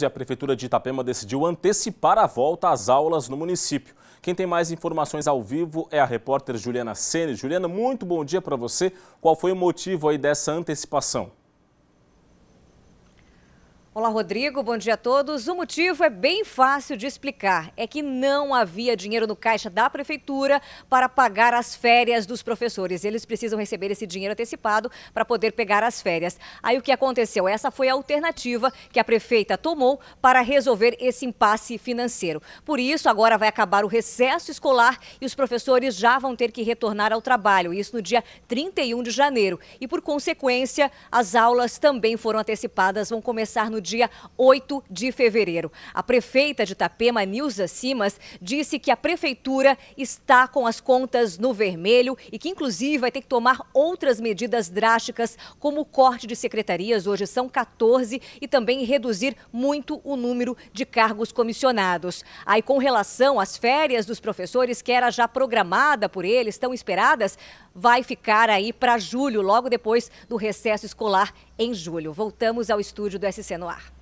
E a Prefeitura de Itapema decidiu antecipar a volta às aulas no município. Quem tem mais informações ao vivo é a repórter Juliana Sene. Juliana, muito bom dia para você. Qual foi o motivo aí dessa antecipação? Olá, Rodrigo. Bom dia a todos. O motivo é bem fácil de explicar. É que não havia dinheiro no caixa da prefeitura para pagar as férias dos professores. Eles precisam receber esse dinheiro antecipado para poder pegar as férias. Aí o que aconteceu? Essa foi a alternativa que a prefeita tomou para resolver esse impasse financeiro. Por isso, agora vai acabar o recesso escolar e os professores já vão ter que retornar ao trabalho. Isso no dia 31 de janeiro. E por consequência, as aulas também foram antecipadas, vão começar no no dia 8 de fevereiro. A prefeita de Itapema, Nilza Simas, disse que a prefeitura está com as contas no vermelho e que, inclusive, vai ter que tomar outras medidas drásticas, como o corte de secretarias, hoje são 14, e também reduzir muito o número de cargos comissionados. Aí, com relação às férias dos professores, que era já programada por eles, estão esperadas, vai ficar aí para julho, logo depois do recesso escolar em julho. Voltamos ao estúdio do SC no ar.